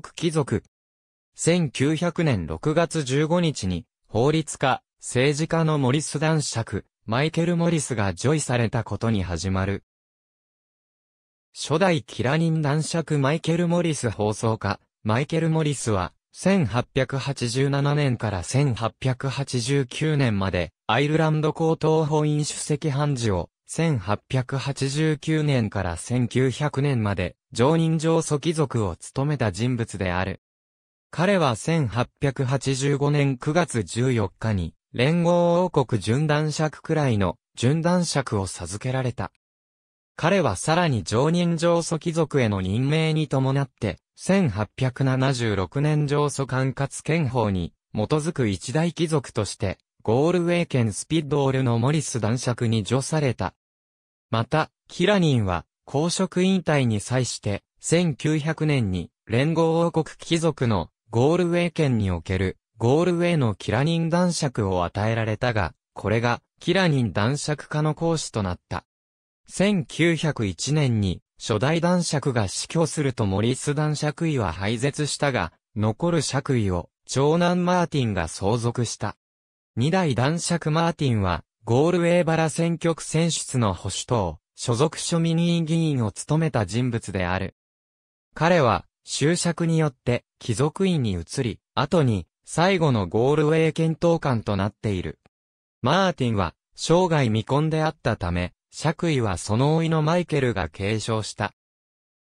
国貴族。1900年6月15日に、法律家、政治家のモリス男爵、マイケル・モリスがョ位されたことに始まる。初代キラニン男爵マイケル・モリス放送家、マイケル・モリスは、1887年から1889年まで、アイルランド高等法院主席判事を、1889年から1900年まで、常任上祖貴族を務めた人物である。彼は1885年9月14日に、連合王国順断尺くらいの順断尺を授けられた。彼はさらに常任上祖貴族への任命に伴って、1876年上祖管轄憲法に基づく一大貴族として、ゴールウェイ県スピッドールのモリス男爵に除された。また、キラニンは、公職引退に際して、1900年に、連合王国貴族のゴールウェイ県におけるゴールウェイのキラニン男爵を与えられたが、これがキラニン男爵家の講師となった。1901年に初代男爵が死去するとモリス男爵位は廃絶したが、残る爵位を長男マーティンが相続した。二代男爵マーティンはゴールウェーバラ選挙区選出の保守党、所属庶民委員議員を務めた人物である。彼は、就職によって貴族院に移り、後に最後のゴールウェイ検討官となっている。マーティンは生涯未婚であったため、爵位はその老いのマイケルが継承した。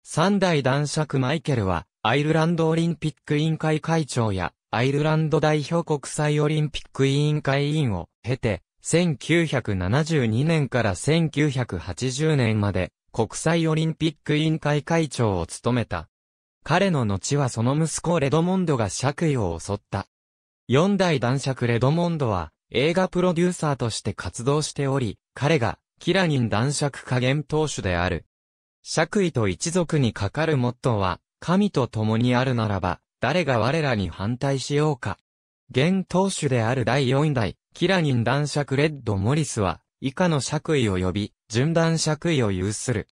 三代男爵マイケルは、アイルランドオリンピック委員会会長や、アイルランド代表国際オリンピック委員会委員を経て、1972年から1980年まで国際オリンピック委員会会長を務めた。彼の後はその息子レドモンドが爵位を襲った。四代男爵レドモンドは映画プロデューサーとして活動しており、彼がキラニン男爵加減当主である。爵位と一族にかかるモットーは、神と共にあるならば、誰が我らに反対しようか。現当主である第四代、キラニン男爵レッド・モリスは、以下の爵位を呼び、順男爵位を有する。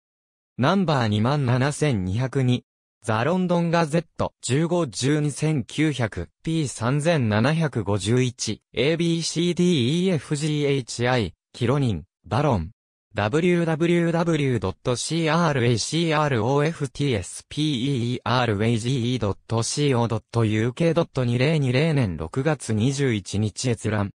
ナンバー27202、ザ・ロンドン・ガゼット、15-12-1900、P3751、ABCDEFGHI、キロニン、バロン。w w w c r a c r o f t s p e e r a g e c o u k 2 0 2 0年6月21日閲覧。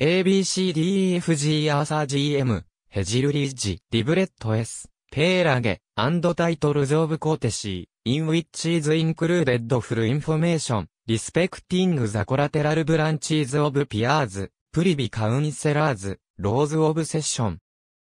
ABCDEFG アーサー GM、ヘジルリッジ、リブレット S、ペーラゲ、アンドタイトルズオブコーテシー、インウィッチーズインクルーデッドフルインフォメーション、リスペクティングザコラテラルブランチーズオブピアーズ、プリビカウンセラーズ、ローズオブセッション。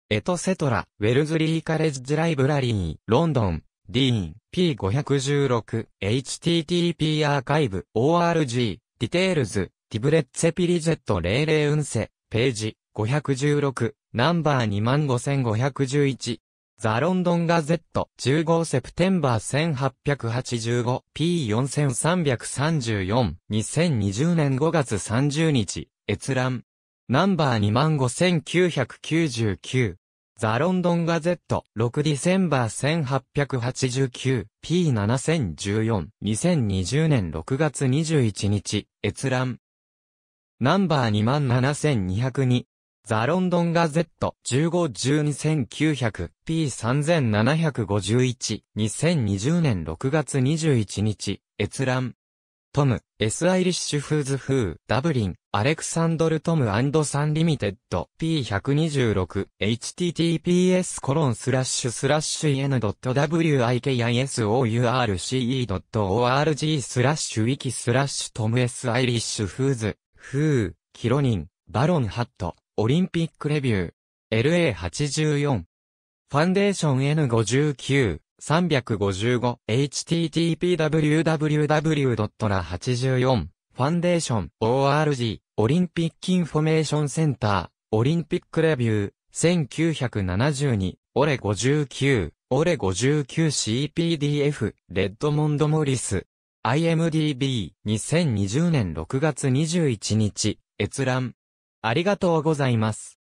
エトセトラ、ウェルズリーカレッジライブラリー、ロンドン、ディーン、P516、HTTP アーカイブ、ORG、ディテールズ、ティブレッツェピリジェット00ウンセ、ページ516、ナンバー25511。ザ・ロンドン・ガゼット15セプテンバー 1885P4334 2020年5月30日閲覧ナンバー25999ザ・ロンドン・ガゼット6ディセンバー 1889P7014 2020年6月21日閲覧ナンバー27202、ザ・ロンドン・ガゼット1 5 1 2 9 0 0 P3751、2020年6月21日、閲覧。トム、S アイリッシュフーズフー、ダブリン、アレクサンドルトムサンリミテッド、P126、https コロンスラッシュスラッシュ n.wikisource.org スラッシュウィキスラッシュトムスアイリッシュフーズフー、キロニン、バロンハット、オリンピックレビュー、LA84。ファンデーション N59-355、http://www.la84、ファンデーション ORG、オリンピックインフォメーションセンター、オリンピックレビュー、1972、オレ59、オレ 59CPDF、レッドモンド・モリス。IMDB、2020年6月21日、閲覧。ありがとうございます。